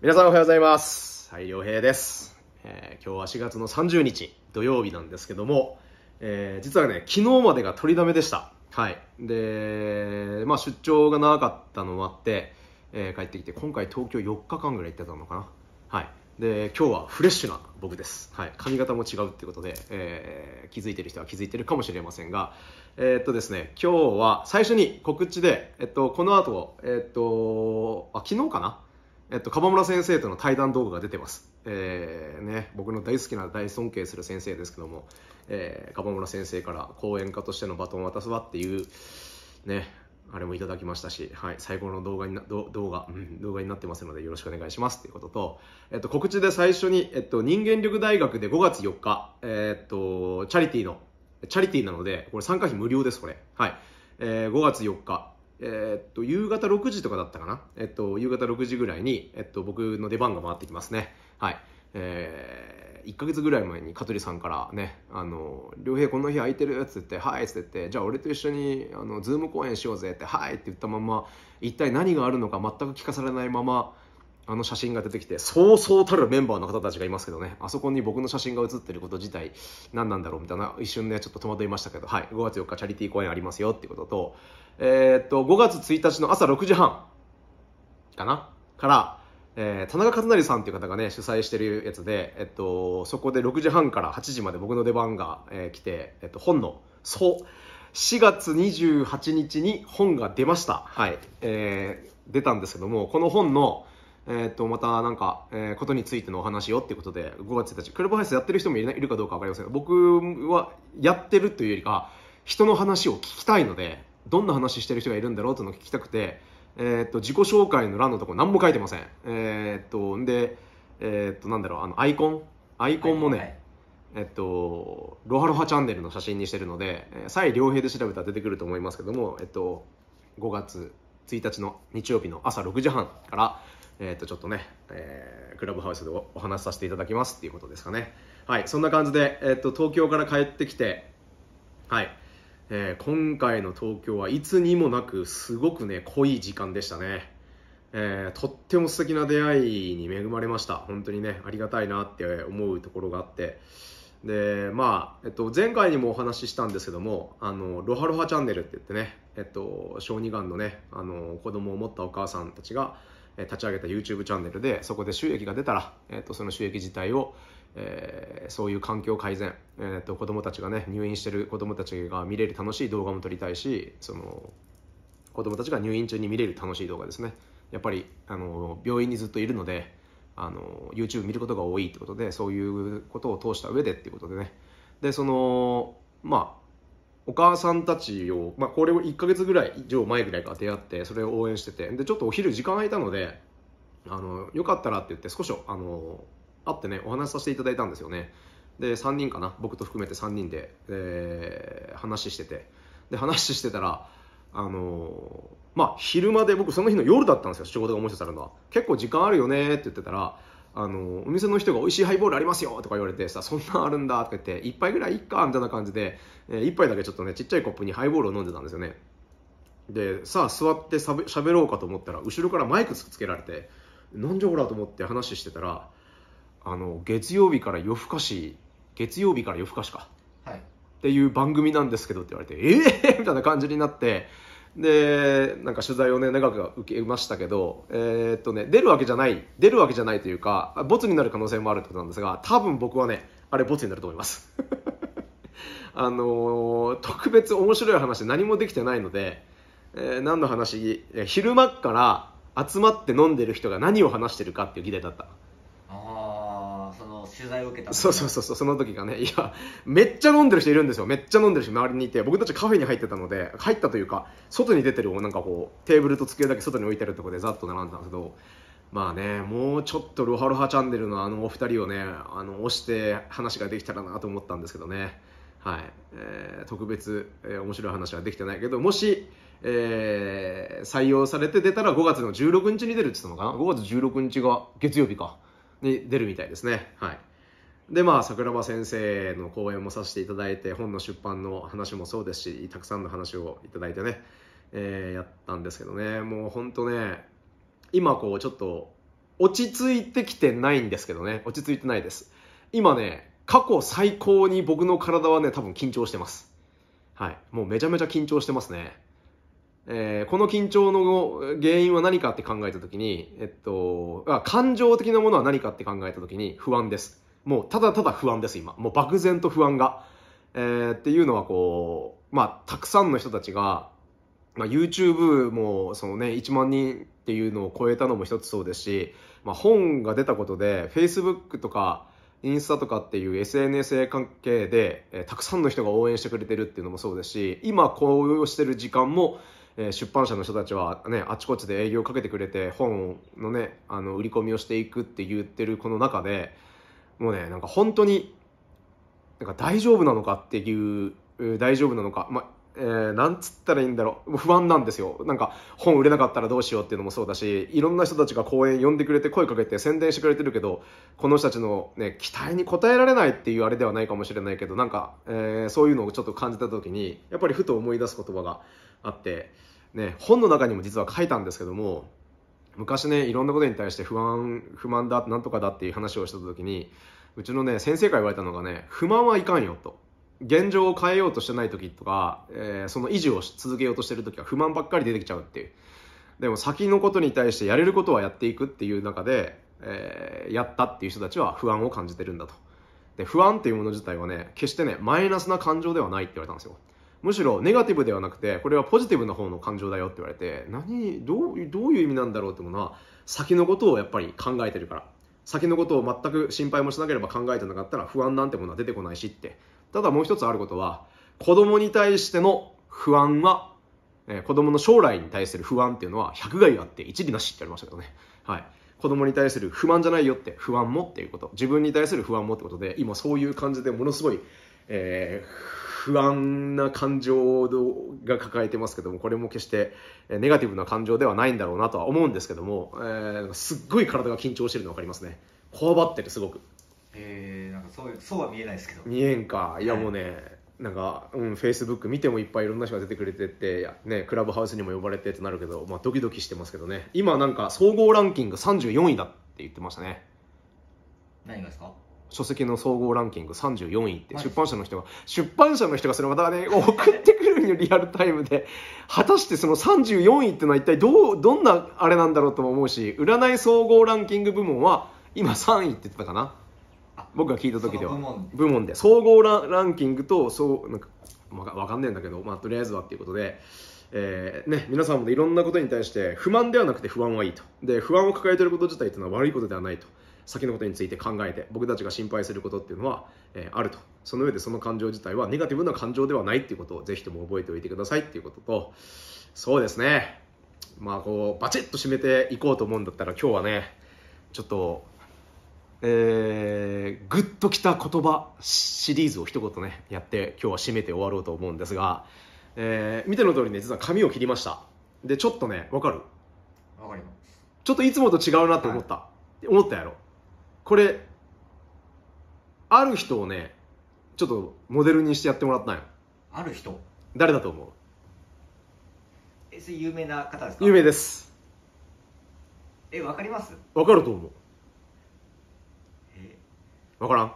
皆さんおはようございます。はい、良平です、えー。今日は4月の30日土曜日なんですけども、えー、実はね、昨日までが取りだめでした。はい。で、まあ出張が長かったのもあって、えー、帰ってきて、今回東京4日間ぐらい行ってたのかな。はい。で今日はフレッシュな僕です、はい、髪型も違うってことで、えー、気づいてる人は気づいてるかもしれませんが、えー、っとですね、今日は最初に告知で、えっと、この後、えっと、あ昨日かな、えっと、鎌村先生との対談動画が出てます、えーね、僕の大好きな大尊敬する先生ですけども、えー、鎌村先生から講演家としてのバトンを渡すわっていうねあれもいただきましたし、はい、最高の動画にな、動画、うん、動画になってますのでよろしくお願いしますということと、えっと、告知で最初に、えっと、人間力大学で5月4日、えっと、チャリティーの、チャリティーなので、これ参加費無料です、これ。はい。えー、5月4日、えっと、夕方6時とかだったかな。えっと、夕方6時ぐらいに、えっと、僕の出番が回ってきますね。はい。えー1ヶ月ぐらい前に香取さんからね「あの良平この日空いてる?」っつって「はい」っつって「じゃあ俺と一緒にあのズーム公演しようぜ」って「はい」って言ったまま一体何があるのか全く聞かされないままあの写真が出てきてそうそうたるメンバーの方たちがいますけどねあそこに僕の写真が写ってること自体何なんだろうみたいな一瞬ねちょっと戸惑いましたけどはい5月4日チャリティー公演ありますよっていうこととえー、っと5月1日の朝6時半かなからえー、田中和成さんっていう方がね主催してるやつで、えっと、そこで6時半から8時まで僕の出番が、えー、来て、えっと、本の「そう」4月28日に本が出ました、はいえー、出たんですけどもこの本の、えー、っとまたなんか、えー、ことについてのお話をっていうことで5月1日クラブハウスやってる人もいるかどうか分かりませんが僕はやってるというよりか人の話を聞きたいのでどんな話してる人がいるんだろうというのを聞きたくて。えー、っと、自己紹介の欄のとこ何も書いてません。えー、っと、で、えー、っと、なんだろう、あの、アイコンアイコンもね、はいえっと、ロハロハチャンネルの写真にしてるので、えー、蔡良平で調べたら出てくると思いますけども、えっと、5月1日の日曜日の朝6時半から、えっと、ちょっとね、えー、クラブハウスでお話しさせていただきますっていうことですかね。はい、そんな感じで、えっと、東京から帰ってきて、はい、えー、今回の東京はいつにもなくすごくね濃い時間でしたね、えー、とっても素敵な出会いに恵まれました本当にねありがたいなって思うところがあってでまあ、えっと、前回にもお話ししたんですけども「あのロハロハチャンネル」って言ってね、えっと、小児がんのねあの子供を持ったお母さんたちが立ち上げた YouTube チャンネルでそこで収益が出たら、えっと、その収益自体を、えー、そういう環境改善、えー、と子供たちがね入院してる子供たちが見れる楽しい動画も撮りたいしその子供たちが入院中に見れる楽しい動画ですねやっぱりあの病院にずっといるのであの YouTube 見ることが多いってことでそういうことを通した上でっていうことでねでそのまあお母さんたちを、まあ、これを1ヶ月ぐらい以上前ぐらいから出会ってそれを応援しててでちょっとお昼時間空いたのであのよかったらって言って少しあの会ってねお話しさせていただいたんですよねで3人かな僕と含めて3人で、えー、話しててで話してたらあのー、まあ昼間で僕その日の夜だったんですよ仕事が思い出されるのは結構時間あるよねって言ってたらあのお店の人が美味しいハイボールありますよとか言われてさそんなんあるんだとか言って1杯ぐらいいっかみたいな感じで、えー、1杯だけちょっとねちっちゃいコップにハイボールを飲んでたんですよねでさあ座ってしゃべろうかと思ったら後ろからマイクつけられてなんじゃこらと思って話してたらあの月曜日から夜更かし月曜日から夜更かしか、はい、っていう番組なんですけどって言われてええー、みたいな感じになってでなんか取材をね長く受けましたけど、えー、っとね、出るわけじゃない出るわけじゃないというかボツになる可能性もあるってことなんですが多分僕はねあれボツになると思います あのー、特別面白い話で何もできてないので、えー、何の話昼間から集まって飲んでる人が何を話してるかっていう議題だった。取材を受けたそうそうそうそうその時がねいやめっちゃ飲んでる人いるんですよめっちゃ飲んでる人周りにいて僕たちカフェに入ってたので入ったというか外に出てるなんかこうテーブルと机だけ外に置いてるとこでざっと並んでたんですけどまあねもうちょっと「ロハロハチャンネル」のあのお二人をねあの押して話ができたらなと思ったんですけどねはい、えー、特別、えー、面白い話はできてないけどもし、えー、採用されて出たら5月の16日に出るって言ったのかな5月16日が月曜日かに出るみたいですねはいでまあ桜庭先生の講演もさせていただいて本の出版の話もそうですしたくさんの話をいただいてね、えー、やったんですけどねもうほんとね今こうちょっと落ち着いてきてないんですけどね落ち着いてないです今ね過去最高に僕の体はね多分緊張してますはいもうめちゃめちゃ緊張してますねえー、この緊張の原因は何かって考えた時に、えっと、感情的なものは何かって考えた時に不安ですもうただただ不安です、今。もう漠然と不安が。えー、っていうのはこう、まあ、たくさんの人たちが、まあ、YouTube もそのね、1万人っていうのを超えたのも一つそうですし、まあ、本が出たことで、Facebook とか、インスタとかっていう SNS 関係で、えー、たくさんの人が応援してくれてるっていうのもそうですし、今こうしてる時間も、えー、出版社の人たちはね、あちこちで営業をかけてくれて、本のね、あの、売り込みをしていくって言ってるこの中で、もうねなんか本当になんか大丈夫なのかっていう大丈夫なのか、まえー、なんつったらいいんだろう不安なんですよなんか本売れなかったらどうしようっていうのもそうだしいろんな人たちが講演呼んでくれて声かけて宣伝してくれてるけどこの人たちの、ね、期待に応えられないっていうあれではないかもしれないけどなんか、えー、そういうのをちょっと感じた時にやっぱりふと思い出す言葉があって、ね、本の中にも実は書いたんですけども昔ねいろんなことに対して不安不満だなんとかだっていう話をした時にうちのね先生から言われたのがね不満はいかんよと現状を変えようとしてない時とか、えー、その維持を続けようとしてる時は不満ばっかり出てきちゃうっていうでも先のことに対してやれることはやっていくっていう中で、えー、やったっていう人たちは不安を感じてるんだとで不安っていうもの自体はね決してねマイナスな感情ではないって言われたんですよむしろネガティブではなくてこれはポジティブな方の感情だよって言われて何どうどういう意味なんだろうってものは先のことをやっぱり考えてるから先のことを全く心配もしなければ考えてなかったら不安なんてものは出てこないしってただもう一つあることは子供に対しての不安は、えー、子供の将来に対する不安っていうのは百害あって一理なしって言われましたけどねはい子供に対する不満じゃないよって不安もっていうこと自分に対する不安もってことで今そういう感じでものすごい、えー、不安な感情が抱えてますけどもこれも決してネガティブな感情ではないんだろうなとは思うんですけども、えー、すっごい体が緊張してるの分かりますねこわばってるすごくえー、なんかそうそうは見えないですけど見えんかいやもうね、なんか、うん、フェイスブック見てもいっぱいいろんな人が出てくれてて、ね、クラブハウスにも呼ばれてってなるけど、まあ、ドキドキしてますけどね今なんか総合ランキング34位だって言ってましたね何がですか書籍の総合ランキング34位って出版社の人が、はい、出版社の人がそれまたね、送ってくるよ、リアルタイムで。果たしてその34位ってのは一体どう、どんなあれなんだろうとも思うし、占い総合ランキング部門は、今3位って言ってたかな。僕が聞いた時では。部門部門で。総合ランキングと、そう、なんか、わかかんねえんだけど、まあ、とりあえずはっていうことで、えーね、皆さんもいろんなことに対して不満ではなくて不安はいいとで不安を抱えていること自体というのは悪いことではないと先のことについて考えて僕たちが心配することっていうのは、えー、あるとその上でその感情自体はネガティブな感情ではないっていうことをぜひとも覚えておいてくださいっていうこととそうですねまあこうバチッと締めていこうと思うんだったら今日はねちょっとえー、グッときた言葉シリーズを一言ねやって今日は締めて終わろうと思うんですが、えー、見ての通りね実は髪を切りましたでちょっとねわかるわかりますちょっといつもと違うなと思った、はい、思ったやろこれある人をねちょっとモデルにしてやってもらったんよある人誰だと思うえそれ有名な方ですか有名ですえわかりますわかると思うえわからん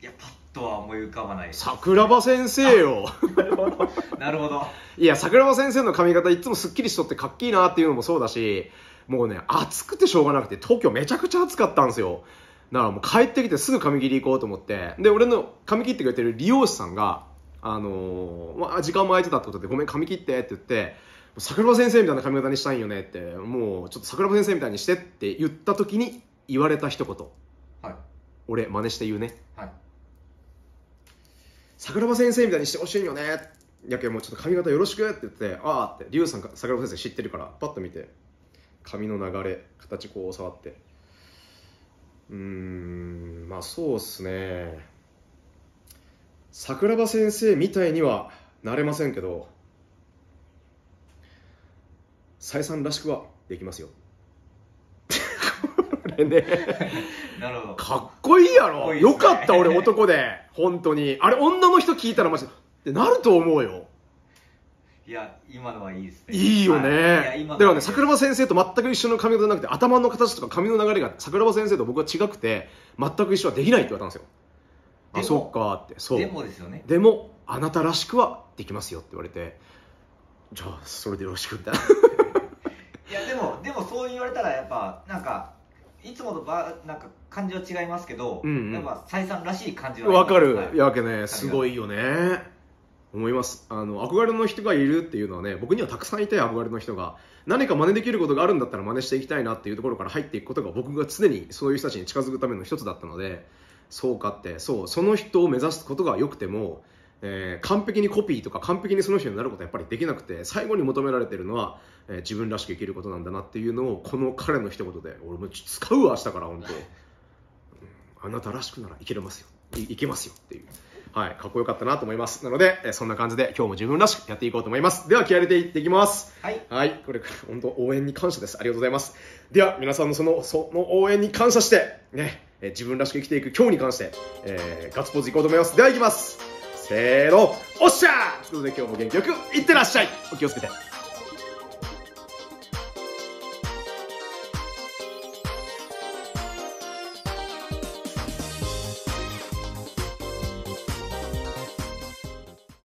いやパッとは思い浮かばない、桜庭先生よなるほどなるほどいや桜庭先生の髪型いつもすっきりしとってかっけいなっていうのもそうだしもうね暑くてしょうがなくて東京めちゃくちゃ暑かったんですよだからもう帰ってきてすぐ髪切り行こうと思って、で、俺の髪切ってくれてる理容師さんが、あのー、まあ、時間も空いてたってことで、ごめん、髪切ってって言って、桜庭先生みたいな髪型にしたいんよねって、もう、ちょっと桜庭先生みたいにしてって言った時に言われた一言。はい。俺、真似して言うね。はい。桜庭先生みたいにしてほしいんよねやけもうちょっと髪型よろしくって言って、ああって、リさんが桜庭先生知ってるから、パッと見て、髪の流れ、形こう触って、うんまあそうっすね桜庭先生みたいにはなれませんけど採算らしくはできますよこれねなるほどかっこいいやろ、ね、よかった俺男で本当にあれ女の人聞いたらマジでなると思うよいや今のはいいですねいいよね、だからね桜庭先生と全く一緒の髪型なくて頭の形とか髪の流れが桜庭先生と僕は違くて全く一緒はできないって言われたんですよあそっかってそうでもですよねでもあなたらしくはできますよって言われてじゃあそれでよろしくみたいないやでもでもそう言われたらやっぱなんかいつもとばなんか感じは違いますけど、うんうん、やっぱ採算らしい感じはわかる、はやけねすごいよね思いますあの憧れの人がいるっていうのはね僕にはたくさんいて憧れの人が何か真似できることがあるんだったら真似していきたいなっていうところから入っていくことが僕が常にそういう人たちに近づくための一つだったのでそうかってそうその人を目指すことが良くても、えー、完璧にコピーとか完璧にその人になることはやっぱりできなくて最後に求められてるのは、えー、自分らしく生きることなんだなっていうのをこの彼の一言で俺も使うわ明日から本当あなたらしくなら生きれますよいけますよっていう。はい、かっこよかったなと思います。なので、えそんな感じで今日も自分らしくやっていこうと思います。では、気合入れていっていきます。はい。はい、これから本当応援に感謝です。ありがとうございます。では、皆さんのその、その応援に感謝して、ね、え自分らしく生きていく今日に関して、えー、ガッツポーズいこうと思います。では、いきます。せーの、おっしゃーということで今日も元気よくいってらっしゃいお気をつけて。